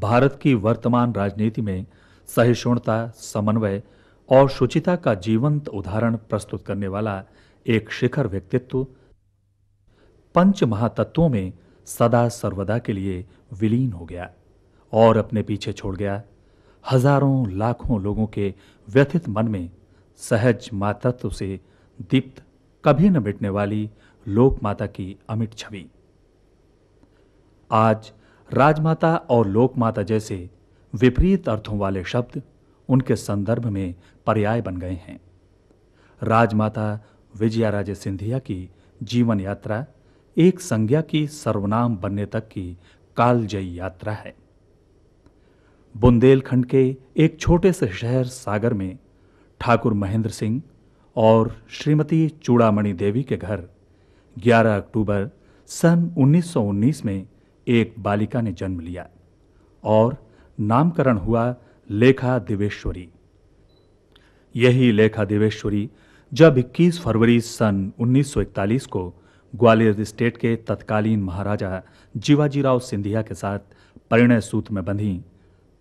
भारत की वर्तमान राजनीति में सहिष्णुता समन्वय और शुचिता का जीवंत उदाहरण प्रस्तुत करने वाला एक शिखर व्यक्तित्व पंच महातत्वों में सदा सर्वदा के लिए विलीन हो गया और अपने पीछे छोड़ गया हजारों लाखों लोगों के व्यथित मन में सहज मातत्व से दीप्त कभी न मिटने वाली लोक माता की अमिट छवि आज राजमाता और लोकमाता जैसे विपरीत अर्थों वाले शब्द उनके संदर्भ में पर्याय बन गए हैं राजमाता विजया राजे सिंधिया की जीवन यात्रा एक संज्ञा की सर्वनाम बनने तक की कालजयी यात्रा है बुंदेलखंड के एक छोटे से शहर सागर में ठाकुर महेंद्र सिंह और श्रीमती चूड़ामणि देवी के घर 11 अक्टूबर सन 1919 में एक बालिका ने जन्म लिया और नामकरण हुआ लेखा देवेश्वरी यही लेखा देवेश्वरी जब 21 फरवरी सन 1941 को ग्वालियर स्टेट के तत्कालीन महाराजा जीवाजीराव सिंधिया के साथ परिणय सूत्र में बंधी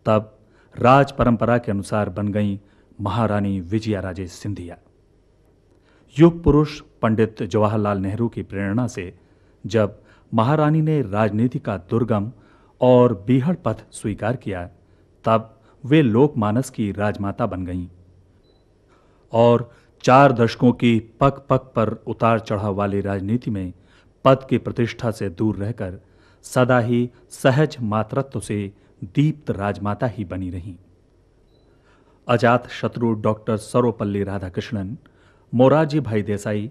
तब राज परंपरा के अनुसार बन गई महारानी विजया राजे सिंधिया युग पुरुष पंडित जवाहरलाल नेहरू की प्रेरणा से जब महारानी ने राजनीति का दुर्गम और बीहड़ पथ स्वीकार किया तब वे लोकमानस की राजमाता बन गईं और चार दशकों की पक पक पर उतार चढ़ाव वाली राजनीति में पद की प्रतिष्ठा से दूर रहकर सदा ही सहज मातृत्व से दीप्त राजमाता ही बनी रहीं अजात शत्रु डॉक्टर सर्वपल्ली राधाकृष्णन मोरारजी भाई देसाई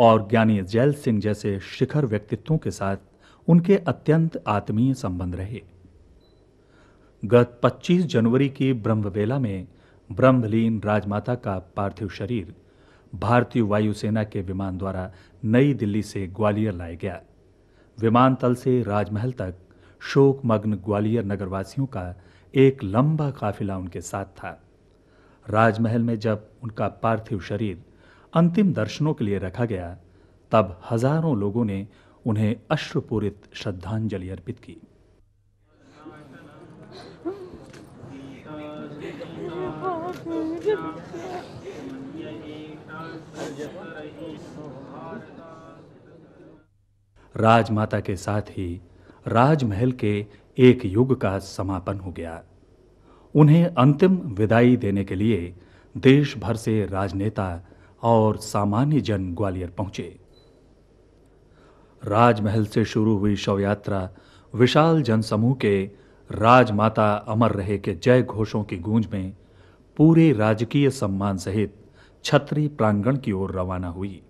और ज्ञानी जैल सिंह जैसे शिखर व्यक्तित्वों के साथ उनके अत्यंत आत्मीय संबंध रहे गत 25 जनवरी की ब्रह्मवेला में ब्रह्मलीन राजमाता का पार्थिव शरीर भारतीय वायुसेना के विमान द्वारा नई दिल्ली से ग्वालियर लाया गया विमानतल से राजमहल तक शोकमग्न ग्वालियर नगरवासियों का एक लंबा काफिला उनके साथ था राजमहल में जब उनका पार्थिव शरीर अंतिम दर्शनों के लिए रखा गया तब हजारों लोगों ने उन्हें अश्रुपूरित श्रद्धांजलि अर्पित की राजमाता के साथ ही राजमहल के एक युग का समापन हो गया उन्हें अंतिम विदाई देने के लिए देश भर से राजनेता और सामान्य जन ग्वालियर पहुंचे राजमहल से शुरू हुई शव यात्रा विशाल जनसमूह के राजमाता अमर रहे के जय घोषों की गूंज में पूरे राजकीय सम्मान सहित छत्री प्रांगण की ओर रवाना हुई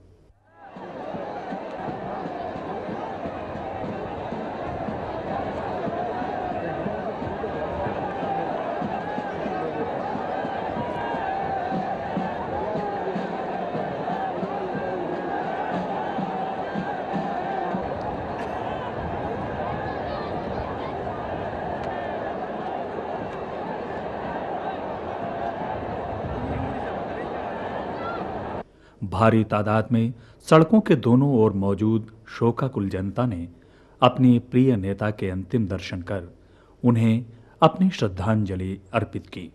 भारी तादाद में सड़कों के दोनों ओर मौजूद शोकाकुल जनता ने अपने प्रिय नेता के अंतिम दर्शन कर उन्हें अपनी श्रद्धांजलि अर्पित की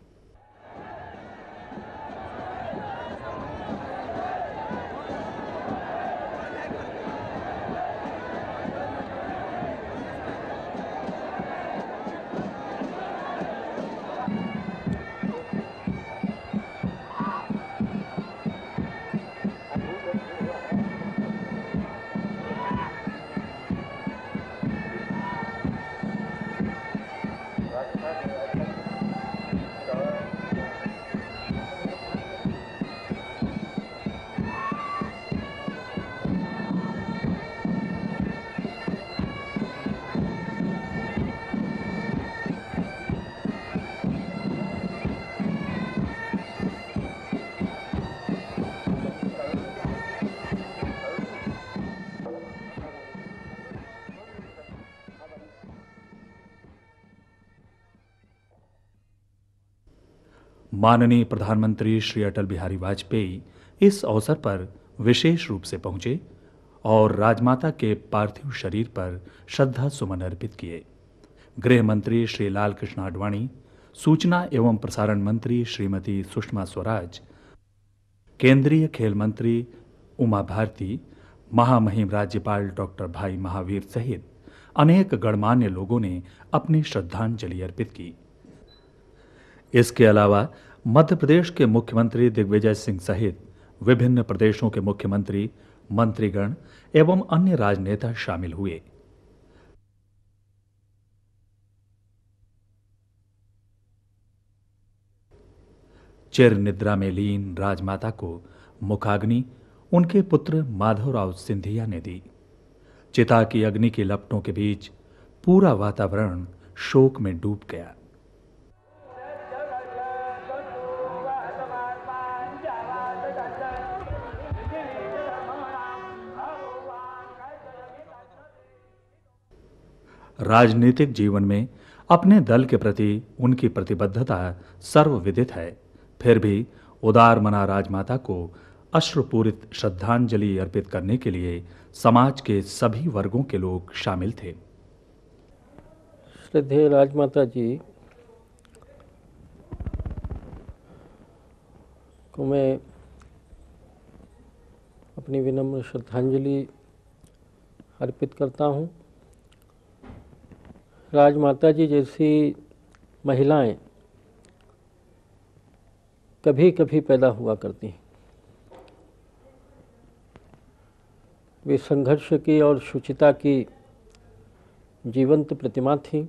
माननीय प्रधानमंत्री श्री अटल बिहारी वाजपेयी इस अवसर पर विशेष रूप से पहुंचे और राजमाता के पार्थिव शरीर पर श्रद्धा सुमन अर्पित किए गृह मंत्री श्री लाल कृष्ण आडवाणी सूचना एवं प्रसारण मंत्री श्रीमती सुषमा स्वराज केंद्रीय खेल मंत्री उमा भारती महामहिम राज्यपाल डॉक्टर भाई महावीर सहित अनेक गणमान्य लोगों ने अपनी श्रद्धांजलि अर्पित की इसके अलावा मध्य प्रदेश के मुख्यमंत्री दिग्विजय सिंह सहित विभिन्न प्रदेशों के मुख्यमंत्री मंत्रीगण एवं अन्य राजनेता शामिल हुए चिर निद्रा में लीन राजमाता को मुखाग्नि उनके पुत्र माधवराव सिंधिया ने दी चिता की अग्नि की लपटों के बीच पूरा वातावरण शोक में डूब गया राजनीतिक जीवन में अपने दल के प्रति उनकी प्रतिबद्धता सर्वविदित है फिर भी उदार मना राजमाता को अश्रुपूरित श्रद्धांजलि अर्पित करने के लिए समाज के सभी वर्गों के लोग शामिल थे श्रद्धेय राजमाता जी को मैं अपनी विनम्र श्रद्धांजलि अर्पित करता हूँ राजमाता जी जैसी महिलाएं कभी कभी पैदा हुआ करती हैं वे संघर्ष की और शुचिता की जीवंत प्रतिमा थी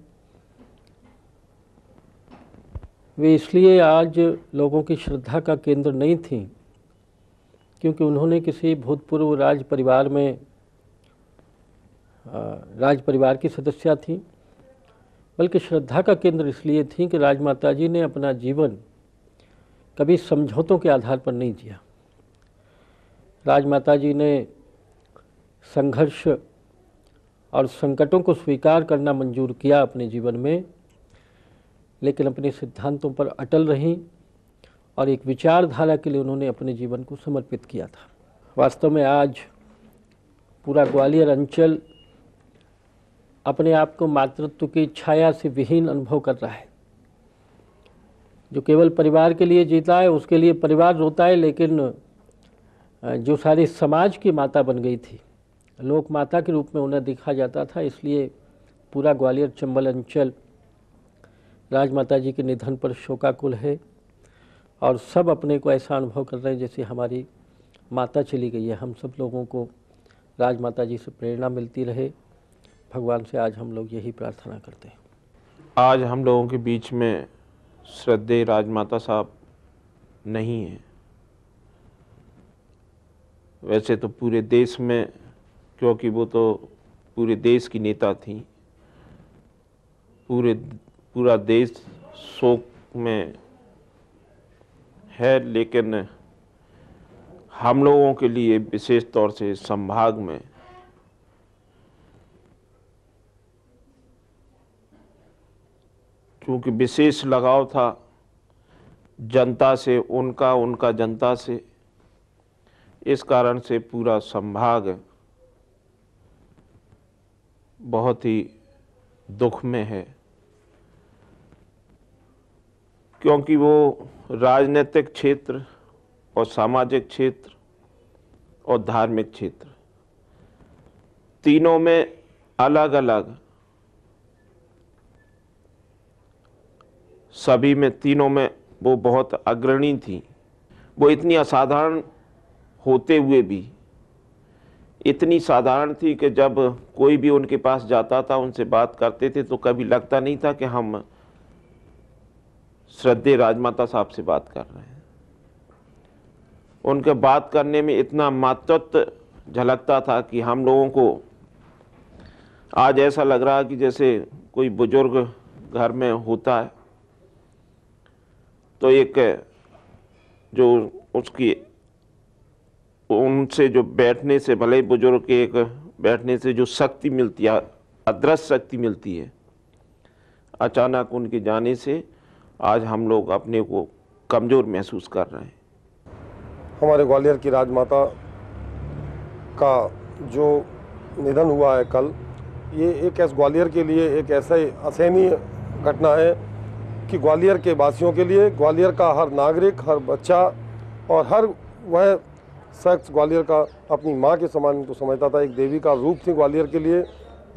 वे इसलिए आज लोगों की श्रद्धा का केंद्र नहीं थी क्योंकि उन्होंने किसी भूतपूर्व राज परिवार में राज परिवार की सदस्या थी बल्कि श्रद्धा का केंद्र इसलिए थी कि राजमाता जी ने अपना जीवन कभी समझौतों के आधार पर नहीं दिया राजमाता जी ने संघर्ष और संकटों को स्वीकार करना मंजूर किया अपने जीवन में लेकिन अपने सिद्धांतों पर अटल रहीं और एक विचारधारा के लिए उन्होंने अपने जीवन को समर्पित किया था वास्तव में आज पूरा ग्वालियर अंचल अपने आप को मातृत्व की छाया से विहीन अनुभव कर रहा है जो केवल परिवार के लिए जीता है उसके लिए परिवार रोता है लेकिन जो सारे समाज की माता बन गई थी लोक माता के रूप में उन्हें देखा जाता था इसलिए पूरा ग्वालियर चंबल अंचल राजमाता जी के निधन पर शोकाकुल है और सब अपने को ऐसा अनुभव कर रहे हैं जैसे हमारी माता चली गई है हम सब लोगों को राजमाता जी से प्रेरणा मिलती रहे भगवान से आज हम लोग यही प्रार्थना करते हैं आज हम लोगों के बीच में श्रद्धे राजमाता साहब नहीं हैं वैसे तो पूरे देश में क्योंकि वो तो पूरे देश की नेता थी पूरे पूरा देश शोक में है लेकिन हम लोगों के लिए विशेष तौर से संभाग में क्योंकि विशेष लगाव था जनता से उनका उनका जनता से इस कारण से पूरा संभाग बहुत ही दुख में है क्योंकि वो राजनीतिक क्षेत्र और सामाजिक क्षेत्र और धार्मिक क्षेत्र तीनों में अलग अलग सभी में तीनों में वो बहुत अग्रणी थी वो इतनी असाधारण होते हुए भी इतनी साधारण थी कि जब कोई भी उनके पास जाता था उनसे बात करते थे तो कभी लगता नहीं था कि हम श्रद्धे राजमाता साहब से बात कर रहे हैं उनके बात करने में इतना मातृत्व झलकता था कि हम लोगों को आज ऐसा लग रहा है कि जैसे कोई बुज़ुर्ग घर में होता है तो एक जो उसकी उनसे जो बैठने से भले बुजुर्ग के एक बैठने से जो शक्ति मिलती है अदृश्य शक्ति मिलती है अचानक उनके जाने से आज हम लोग अपने को कमज़ोर महसूस कर रहे हैं हमारे ग्वालियर की राजमाता का जो निधन हुआ है कल ये एक ऐसे ग्वालियर के लिए एक ऐसा असहनीय घटना है कि ग्वालियर के वासियों के लिए ग्वालियर का हर नागरिक हर बच्चा और हर वह शख्स ग्वालियर का अपनी माँ के समान को समझता था एक देवी का रूप थी ग्वालियर के लिए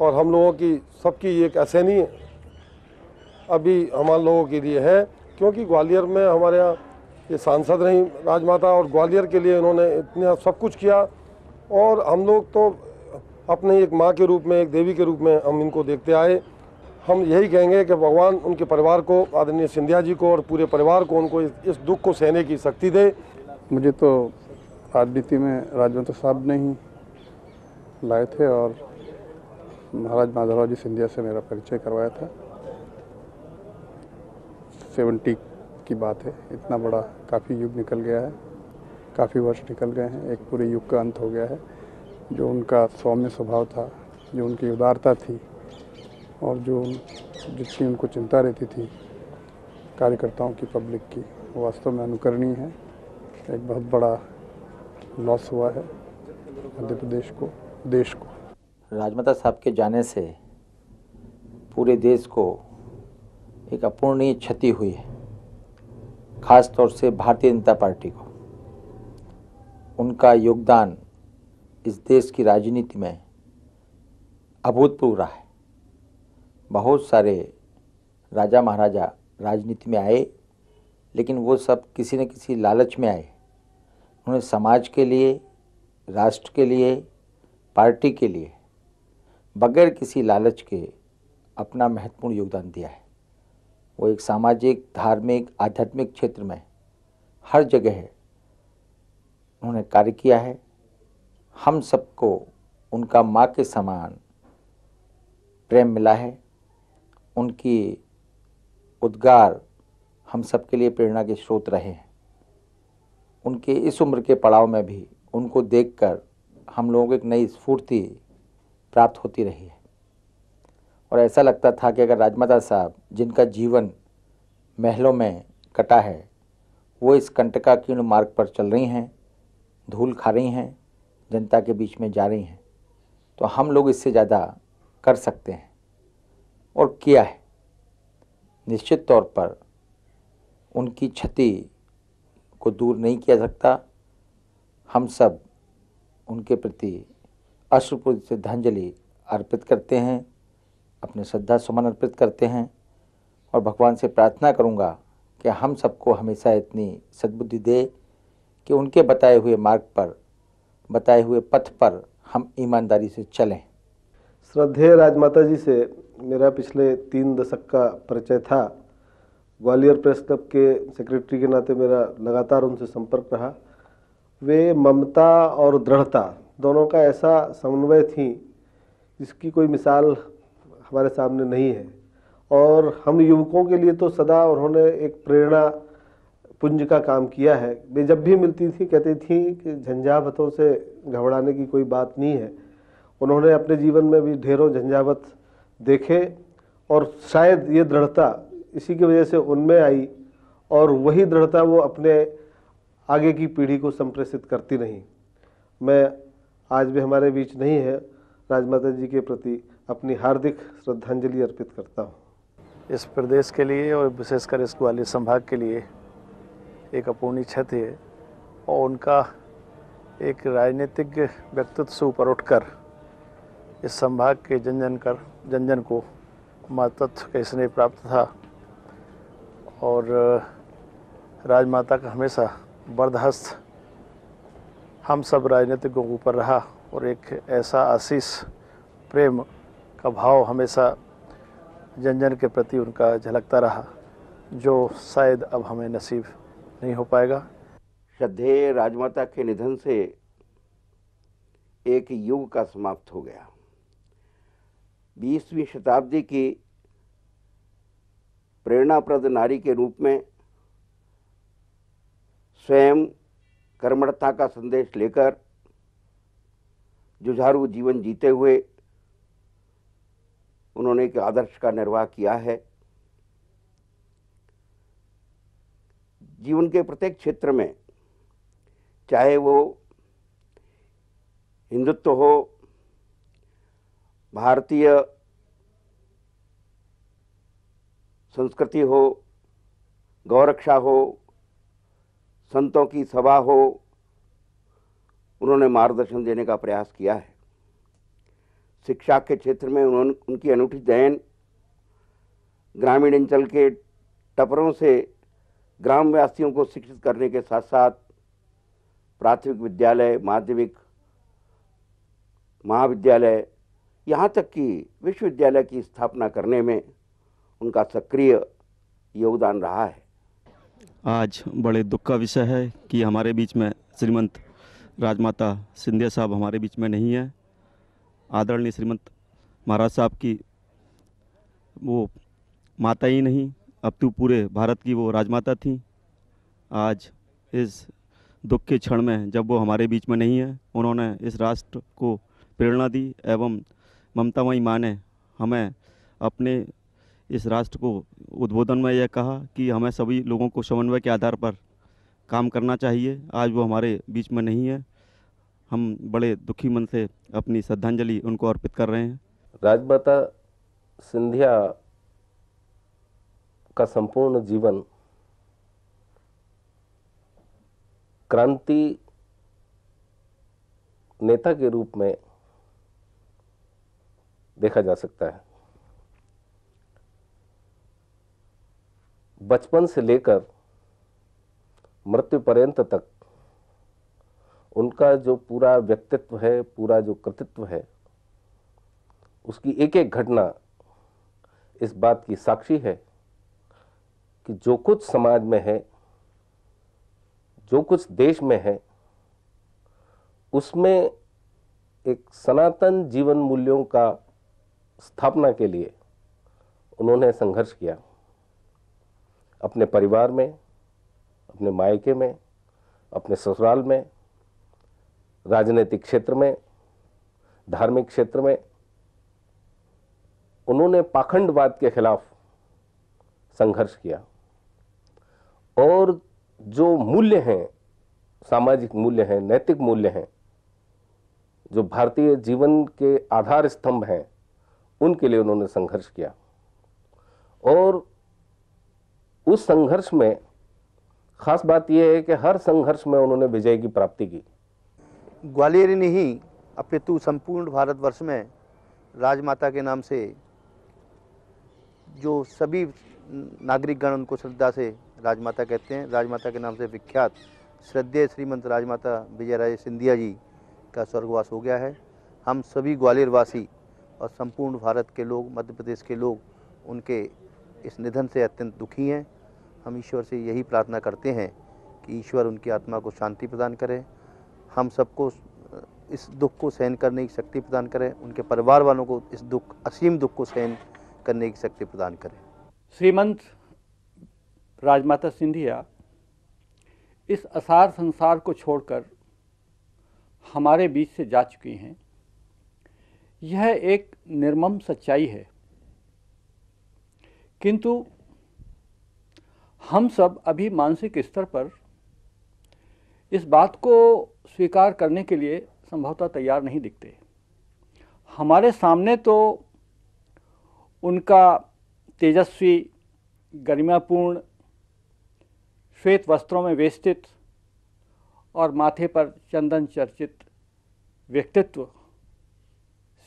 और हम लोगों की सबकी एक असहनी अभी हमारे लोगों के लिए है क्योंकि ग्वालियर में हमारे यहाँ ये सांसद रहीं राजमाता और ग्वालियर के लिए इन्होंने इतना सब कुछ किया और हम लोग तो अपने एक माँ के रूप में एक देवी के रूप में हम इनको देखते आए हम यही कहेंगे कि भगवान उनके परिवार को आदरणीय सिंधिया जी को और पूरे परिवार को उनको इस दुख को सहने की शक्ति दे मुझे तो राजनीति में राजवंत्र साहब ने ही लाए थे और महाराज माधवराव जी सिंधिया से मेरा परिचय करवाया था सेवेंटी की बात है इतना बड़ा काफ़ी युग निकल गया है काफ़ी वर्ष निकल गए हैं एक पूरे युग का अंत हो गया है जो उनका सौम्य स्वभाव था जो उनकी उदारता थी और जो जितनी उनको चिंता रहती थी कार्यकर्ताओं की पब्लिक की वास्तव में अनुकरणीय है एक बहुत बड़ा लॉस हुआ है मध्य प्रदेश को देश को राजमाता साहब के जाने से पूरे देश को एक अपूर्णीय क्षति हुई है खास तौर से भारतीय जनता पार्टी को उनका योगदान इस देश की राजनीति में अभूतपूर्व रहा है बहुत सारे राजा महाराजा राजनीति में आए लेकिन वो सब किसी न किसी लालच में आए उन्होंने समाज के लिए राष्ट्र के लिए पार्टी के लिए बगैर किसी लालच के अपना महत्वपूर्ण योगदान दिया है वो एक सामाजिक धार्मिक आध्यात्मिक क्षेत्र में हर जगह उन्होंने कार्य किया है हम सबको उनका माँ के समान प्रेम मिला है उनकी उद्गार हम सबके लिए प्रेरणा के स्रोत रहे हैं उनके इस उम्र के पड़ाव में भी उनको देखकर हम लोगों को एक नई स्फूर्ति प्राप्त होती रही है और ऐसा लगता था कि अगर राजमाता साहब जिनका जीवन महलों में कटा है वो इस कंटकाकीर्ण मार्ग पर चल रही हैं धूल खा रही हैं जनता के बीच में जा रही हैं तो हम लोग इससे ज़्यादा कर सकते हैं और किया है निश्चित तौर पर उनकी क्षति को दूर नहीं किया सकता हम सब उनके प्रति अश्रुपूर्ण श्रद्धांजलि अर्पित करते हैं अपने श्रद्धा सुमन अर्पित करते हैं और भगवान से प्रार्थना करूंगा कि हम सबको हमेशा इतनी सद्बुद्धि दे कि उनके बताए हुए मार्ग पर बताए हुए पथ पर हम ईमानदारी से चलें श्रद्धेय राजमाता जी से मेरा पिछले तीन दशक का परिचय था ग्वालियर प्रेस क्लब के सेक्रेटरी के नाते मेरा लगातार उनसे संपर्क रहा वे ममता और दृढ़ता दोनों का ऐसा समन्वय थी जिसकी कोई मिसाल हमारे सामने नहीं है और हम युवकों के लिए तो सदा उन्होंने एक प्रेरणा पुंज का काम किया है वे जब भी मिलती थी कहती थी कि झंझावतों से घबराने की कोई बात नहीं है उन्होंने अपने जीवन में भी ढेरों झंझावत देखे और शायद ये दृढ़ता इसी की वजह से उनमें आई और वही दृढ़ता वो अपने आगे की पीढ़ी को संप्रेषित करती रही मैं आज भी हमारे बीच नहीं है राजमाता जी के प्रति अपनी हार्दिक श्रद्धांजलि अर्पित करता हूँ इस प्रदेश के लिए और विशेषकर इस ग्वालियर संभाग के लिए एक अपूर्णी क्षति है और उनका एक राजनीतिक व्यक्तित्व से ऊपर उठकर इस संभाग के जन जन कर जन जन को मातत्व का स्नेह प्राप्त था और राजमाता का हमेशा बर्दहस्त हम सब राजनीतिकों के ऊपर रहा और एक ऐसा आशीष प्रेम का भाव हमेशा जन जन के प्रति उनका झलकता रहा जो शायद अब हमें नसीब नहीं हो पाएगा श्रद्धेय राजमाता के निधन से एक युग का समाप्त हो गया बीसवीं शताब्दी की प्रेरणाप्रद नारी के रूप में स्वयं कर्मठता का संदेश लेकर जुझारू जीवन जीते हुए उन्होंने एक आदर्श का निर्वाह किया है जीवन के प्रत्येक क्षेत्र में चाहे वो हिंदुत्व हो भारतीय संस्कृति हो गौरक्षा हो संतों की सभा हो उन्होंने मार्गदर्शन देने का प्रयास किया है शिक्षा के क्षेत्र में उन्होंने उनकी अनूठी देन ग्रामीण अंचल के टपरों से ग्रामवासियों को शिक्षित करने के साथ साथ प्राथमिक विद्यालय माध्यमिक महाविद्यालय यहाँ तक कि विश्वविद्यालय की स्थापना करने में उनका सक्रिय योगदान रहा है आज बड़े दुख का विषय है कि हमारे बीच में श्रीमंत राजमाता सिंधिया साहब हमारे बीच में नहीं है आदरणीय श्रीमंत महाराज साहब की वो माता ही नहीं अब तो पूरे भारत की वो राजमाता थी आज इस दुख के क्षण में जब वो हमारे बीच में नहीं है उन्होंने इस राष्ट्र को प्रेरणा दी एवं ममतामयी माँ ने हमें अपने इस राष्ट्र को उद्बोधन में यह कहा कि हमें सभी लोगों को समन्वय के आधार पर काम करना चाहिए आज वो हमारे बीच में नहीं है हम बड़े दुखी मन से अपनी श्रद्धांजलि उनको अर्पित कर रहे हैं राजमाता सिंधिया का संपूर्ण जीवन क्रांति नेता के रूप में देखा जा सकता है बचपन से लेकर मृत्यु पर्यंत तक उनका जो पूरा व्यक्तित्व है पूरा जो कृतित्व है उसकी एक एक घटना इस बात की साक्षी है कि जो कुछ समाज में है जो कुछ देश में है उसमें एक सनातन जीवन मूल्यों का स्थापना के लिए उन्होंने संघर्ष किया अपने परिवार में अपने मायके में अपने ससुराल में राजनीतिक क्षेत्र में धार्मिक क्षेत्र में उन्होंने पाखंडवाद के खिलाफ संघर्ष किया और जो मूल्य हैं सामाजिक मूल्य हैं नैतिक मूल्य हैं जो भारतीय जीवन के आधार स्तंभ हैं उनके लिए उन्होंने संघर्ष किया और उस संघर्ष में खास बात यह है कि हर संघर्ष में उन्होंने विजय की प्राप्ति की ग्वालियर ही नहीं अपितु संपूर्ण भारतवर्ष में राजमाता के नाम से जो सभी नागरिकगण उनको श्रद्धा से राजमाता कहते हैं राजमाता के नाम से विख्यात श्रद्धेय श्रीमंत राजमाता विजय राय सिंधिया जी का स्वर्गवास हो गया है हम सभी ग्वालियरवासी और संपूर्ण भारत के लोग मध्य प्रदेश के लोग उनके इस निधन से अत्यंत दुखी हैं हम ईश्वर से यही प्रार्थना करते हैं कि ईश्वर उनकी आत्मा को शांति प्रदान करें हम सबको इस दुख को सहन करने की शक्ति प्रदान करें उनके परिवार वालों को इस दुख असीम दुख को सहन करने की शक्ति प्रदान करें श्रीमंत राजमाता सिंधिया इस असार संसार को छोड़कर हमारे बीच से जा चुकी हैं यह एक निर्मम सच्चाई है किंतु हम सब अभी मानसिक स्तर पर इस बात को स्वीकार करने के लिए संभवतः तैयार नहीं दिखते हमारे सामने तो उनका तेजस्वी गरिमापूर्ण श्वेत वस्त्रों में वेष्टित और माथे पर चंदन चर्चित व्यक्तित्व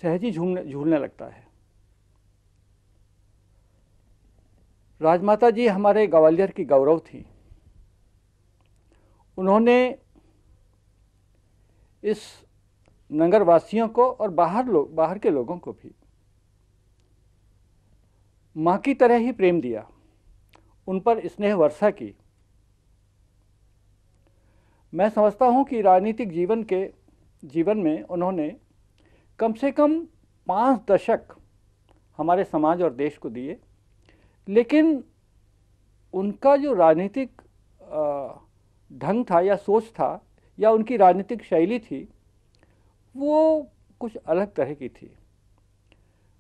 सहज ही झूलने झूलने लगता है राजमाता जी हमारे ग्वालियर की गौरव थी उन्होंने इस नगरवासियों को और बाहर लोग बाहर के लोगों को भी माँ की तरह ही प्रेम दिया उन पर स्नेह वर्षा की मैं समझता हूँ कि राजनीतिक जीवन के जीवन में उन्होंने कम से कम पाँच दशक हमारे समाज और देश को दिए लेकिन उनका जो राजनीतिक ढंग था या सोच था या उनकी राजनीतिक शैली थी वो कुछ अलग तरह की थी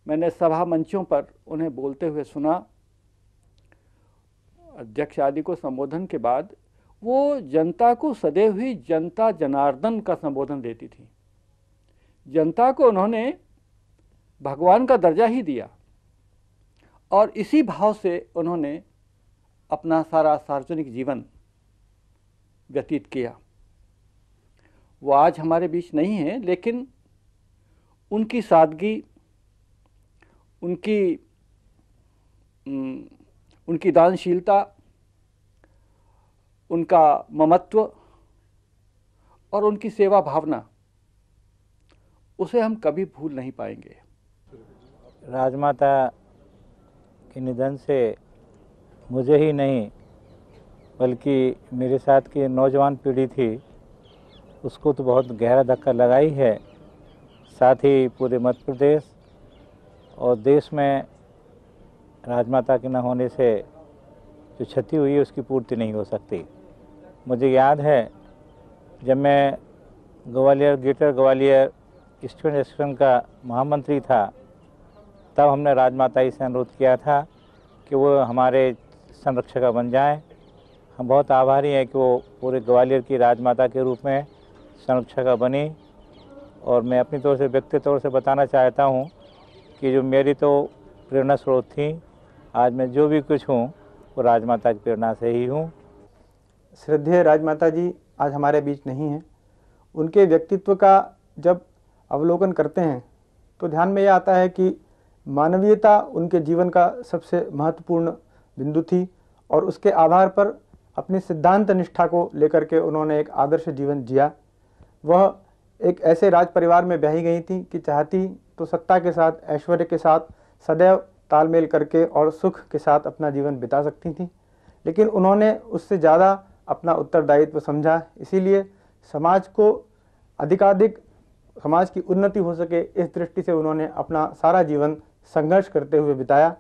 मैंने सभा मंचों पर उन्हें बोलते हुए सुना अध्यक्ष आदि को संबोधन के बाद वो जनता को सदैव ही जनता जनार्दन का संबोधन देती थी जनता को उन्होंने भगवान का दर्जा ही दिया और इसी भाव से उन्होंने अपना सारा सार्वजनिक जीवन व्यतीत किया वो आज हमारे बीच नहीं है लेकिन उनकी सादगी उनकी उनकी दानशीलता उनका ममत्व और उनकी सेवा भावना उसे हम कभी भूल नहीं पाएंगे राजमाता के निधन से मुझे ही नहीं बल्कि मेरे साथ की नौजवान पीढ़ी थी उसको तो बहुत गहरा धक्का लगा ही है साथ ही पूरे मध्य प्रदेश और देश में राजमाता के न होने से जो क्षति हुई है उसकी पूर्ति नहीं हो सकती मुझे याद है जब मैं Gwalior greater Gwalior student association का महामंत्री था तब हमने राजमाताई से अनुरोध किया था कि वो हमारे संरक्षक बन जाएं हम बहुत आभारी हैं कि वो पूरे ग्वालियर की राजमाता के रूप में संरक्षक बनी और मैं अपनी तौर से व्यक्ति तौर से बताना चाहता हूँ कि जो मेरी तो प्रेरणा स्रोत थी आज मैं जो भी कुछ हूँ वो राजमाता की प्रेरणा से ही हूँ श्रद्धेय राजमाता जी आज हमारे बीच नहीं हैं उनके व्यक्तित्व का जब अवलोकन करते हैं तो ध्यान में यह आता है कि मानवीयता उनके जीवन का सबसे महत्वपूर्ण बिंदु थी और उसके आधार पर अपनी सिद्धांत निष्ठा को लेकर के उन्होंने एक आदर्श जीवन जिया वह एक ऐसे राज परिवार में बही गई थी कि चाहती तो सत्ता के साथ ऐश्वर्य के साथ सदैव तालमेल करके और सुख के साथ अपना जीवन बिता सकती थी लेकिन उन्होंने उससे ज़्यादा अपना उत्तरदायित्व समझा इसीलिए समाज को अधिकाधिक समाज की उन्नति हो सके इस दृष्टि से उन्होंने अपना सारा जीवन संघर्ष करते हुए बिताया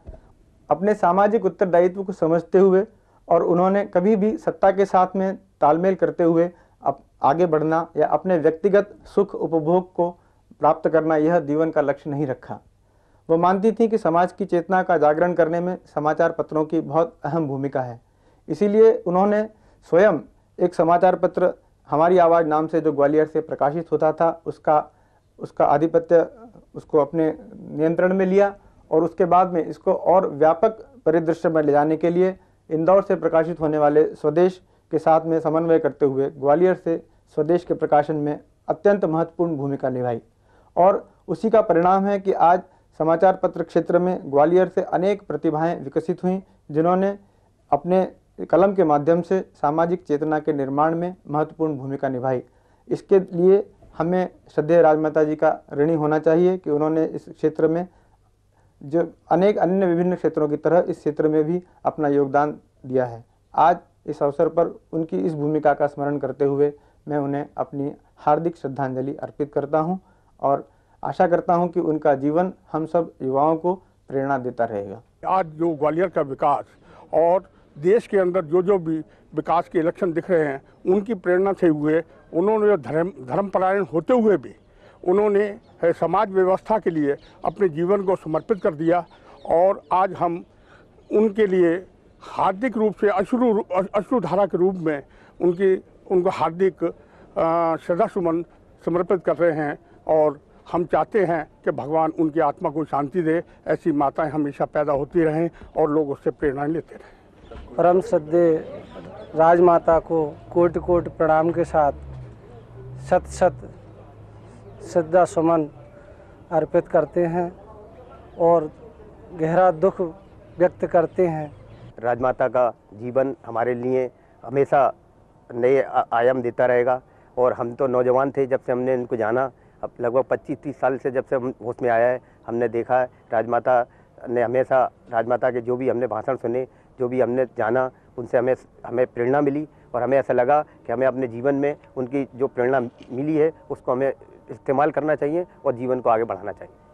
अपने सामाजिक उत्तरदायित्व को समझते हुए और उन्होंने कभी भी सत्ता के साथ में तालमेल करते हुए अप आगे बढ़ना या अपने व्यक्तिगत सुख उपभोग को प्राप्त करना यह जीवन का लक्ष्य नहीं रखा वो मानती थी कि समाज की चेतना का जागरण करने में समाचार पत्रों की बहुत अहम भूमिका है इसीलिए उन्होंने स्वयं एक समाचार पत्र हमारी आवाज़ नाम से जो ग्वालियर से प्रकाशित होता था उसका उसका आधिपत्य उसको अपने नियंत्रण में लिया और उसके बाद में इसको और व्यापक परिदृश्य में ले जाने के लिए इंदौर से प्रकाशित होने वाले स्वदेश के साथ में समन्वय करते हुए ग्वालियर से स्वदेश के प्रकाशन में अत्यंत महत्वपूर्ण भूमिका निभाई और उसी का परिणाम है कि आज समाचार पत्र क्षेत्र में ग्वालियर से अनेक प्रतिभाएं विकसित हुई जिन्होंने अपने कलम के माध्यम से सामाजिक चेतना के निर्माण में महत्वपूर्ण भूमिका निभाई इसके लिए हमें श्रद्धेय राजमाता जी का ऋणी होना चाहिए कि उन्होंने इस क्षेत्र में जो अनेक अन्य विभिन्न क्षेत्रों की तरह इस क्षेत्र में भी अपना योगदान दिया है आज इस अवसर पर उनकी इस भूमिका का स्मरण करते हुए मैं उन्हें अपनी हार्दिक श्रद्धांजलि अर्पित करता हूँ और आशा करता हूँ कि उनका जीवन हम सब युवाओं को प्रेरणा देता रहेगा आज जो ग्वालियर का विकास और देश के अंदर जो जो भी विकास के इलेक्शन दिख रहे हैं उनकी प्रेरणा से हुए उन्होंने जो धर्म धर्मपरायण होते हुए भी उन्होंने समाज व्यवस्था के लिए अपने जीवन को समर्पित कर दिया और आज हम उनके लिए हार्दिक रूप से अश्रु अश्रुधारा के रूप में उनकी उनको हार्दिक श्रद्धा सुमन समर्पित कर रहे हैं और हम चाहते हैं कि भगवान उनकी आत्मा को शांति दे ऐसी माताएं हमेशा पैदा होती रहें और लोग उससे प्रेरणा लेते रहें परम श्रद्धे राजमाता को कोट कोट प्रणाम के साथ सत सत श्रद्धा सुमन अर्पित करते हैं और गहरा दुख व्यक्त करते हैं राजमाता का जीवन हमारे लिए हमेशा नए आयाम देता रहेगा और हम तो नौजवान थे जब से हमने इनको जाना अब लगभग पच्चीस तीस साल से जब से हम होश में आया है हमने देखा है राजमाता ने हमेशा राजमाता के जो भी हमने भाषण सुने जो भी हमने जाना उनसे हमें हमें प्रेरणा मिली और हमें ऐसा लगा कि हमें अपने जीवन में उनकी जो प्रेरणा मिली है उसको हमें इस्तेमाल करना चाहिए और जीवन को आगे बढ़ाना चाहिए